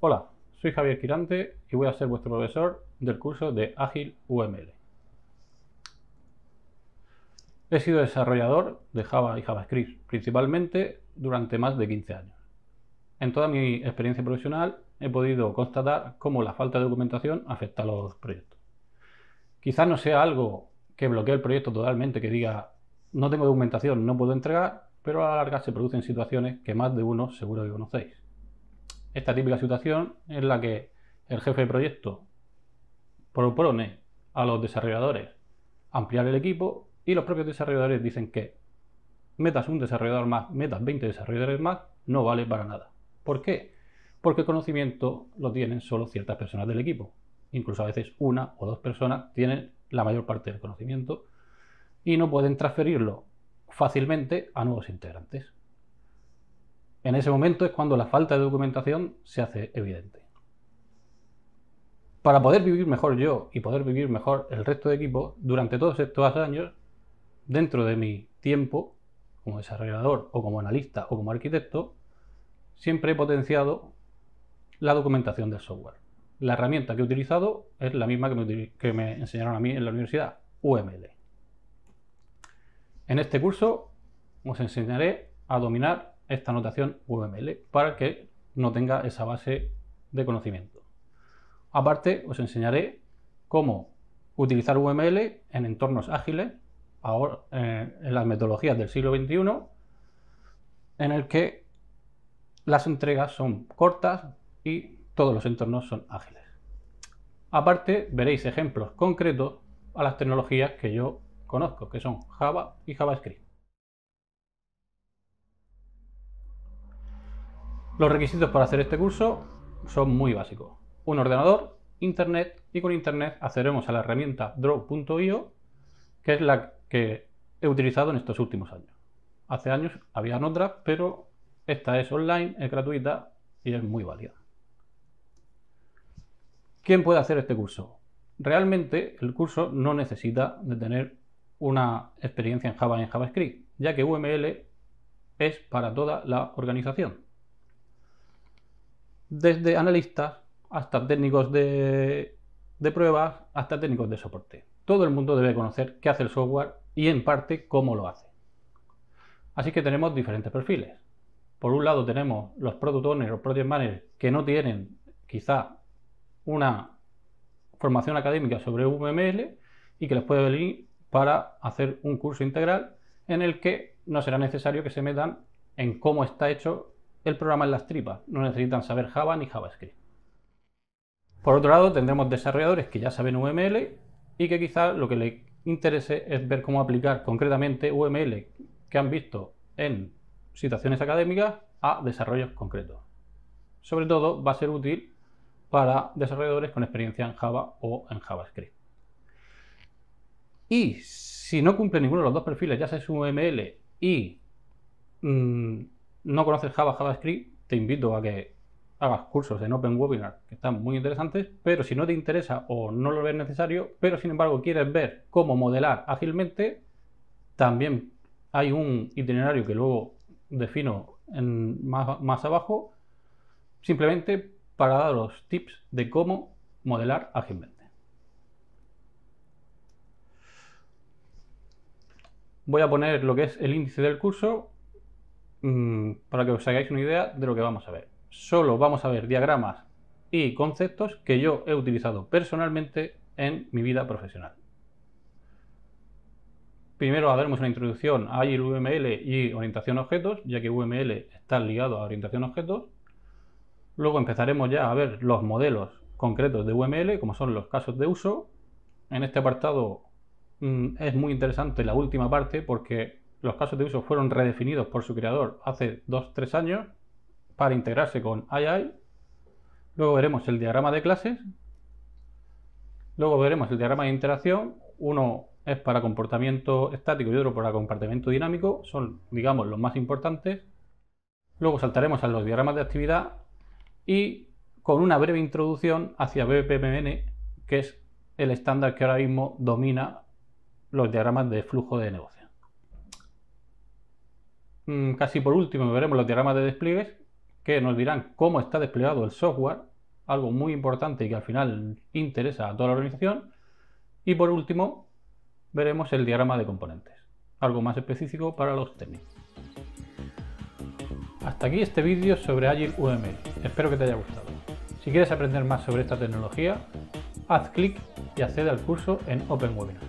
Hola, soy Javier Quirante y voy a ser vuestro profesor del curso de Ágil UML. He sido desarrollador de Java y JavaScript principalmente durante más de 15 años. En toda mi experiencia profesional he podido constatar cómo la falta de documentación afecta a los proyectos. Quizás no sea algo que bloquee el proyecto totalmente, que diga no tengo documentación, no puedo entregar, pero a la larga se producen situaciones que más de uno seguro que conocéis esta típica situación es la que el jefe de proyecto propone a los desarrolladores ampliar el equipo y los propios desarrolladores dicen que metas un desarrollador más, metas 20 desarrolladores más, no vale para nada. ¿Por qué? Porque el conocimiento lo tienen solo ciertas personas del equipo. Incluso a veces una o dos personas tienen la mayor parte del conocimiento y no pueden transferirlo fácilmente a nuevos integrantes. En ese momento es cuando la falta de documentación se hace evidente. Para poder vivir mejor yo y poder vivir mejor el resto de equipos, durante todos estos años, dentro de mi tiempo como desarrollador o como analista o como arquitecto, siempre he potenciado la documentación del software. La herramienta que he utilizado es la misma que me, que me enseñaron a mí en la universidad, UML. En este curso os enseñaré a dominar esta notación UML para que no tenga esa base de conocimiento. Aparte, os enseñaré cómo utilizar UML en entornos ágiles, ahora, eh, en las metodologías del siglo XXI, en el que las entregas son cortas y todos los entornos son ágiles. Aparte, veréis ejemplos concretos a las tecnologías que yo conozco, que son Java y JavaScript. Los requisitos para hacer este curso son muy básicos. Un ordenador, internet y con internet accederemos a la herramienta draw.io que es la que he utilizado en estos últimos años. Hace años habían otras, pero esta es online, es gratuita y es muy válida. ¿Quién puede hacer este curso? Realmente el curso no necesita de tener una experiencia en Java y en JavaScript, ya que UML es para toda la organización desde analistas hasta técnicos de, pruebas, hasta técnicos de soporte. Todo el mundo debe conocer qué hace el software y en parte cómo lo hace. Así que tenemos diferentes perfiles. Por un lado tenemos los product owners o project managers que no tienen quizá una formación académica sobre UML y que les puede venir para hacer un curso integral en el que no será necesario que se metan en cómo está hecho el programa en las tripas, no necesitan saber Java ni JavaScript. Por otro lado, tendremos desarrolladores que ya saben UML y que quizás lo que les interese es ver cómo aplicar concretamente UML que han visto en situaciones académicas a desarrollos concretos. Sobre todo va a ser útil para desarrolladores con experiencia en Java o en JavaScript. Y si no cumple ninguno de los dos perfiles, ya sea su UML y mm, no conoces Java, JavaScript, te invito a que hagas cursos en Open Webinar que están muy interesantes, pero si no te interesa o no lo ves necesario, pero sin embargo quieres ver cómo modelar ágilmente, también hay un itinerario que luego defino en más, más abajo, simplemente para daros tips de cómo modelar ágilmente. Voy a poner lo que es el índice del curso Mm, para que os hagáis una idea de lo que vamos a ver. Solo vamos a ver diagramas y conceptos que yo he utilizado personalmente en mi vida profesional. Primero haremos una introducción a UML y orientación a objetos, ya que UML está ligado a orientación a objetos. Luego empezaremos ya a ver los modelos concretos de UML, como son los casos de uso. En este apartado mm, es muy interesante la última parte porque los casos de uso fueron redefinidos por su creador hace 2-3 años para integrarse con AI Luego veremos el diagrama de clases. Luego veremos el diagrama de interacción. Uno es para comportamiento estático y otro para comportamiento dinámico. Son, digamos, los más importantes. Luego saltaremos a los diagramas de actividad y con una breve introducción hacia BPMN, que es el estándar que ahora mismo domina los diagramas de flujo de negocio. Mm, casi por último veremos los diagramas de despliegues que nos dirán cómo está desplegado el software, algo muy importante y que al final interesa a toda la organización. Y por último veremos el diagrama de componentes, algo más específico para los técnicos. Hasta aquí este vídeo sobre Agile UML, espero que te haya gustado. Si quieres aprender más sobre esta tecnología, haz clic y accede al curso en Open Webinar.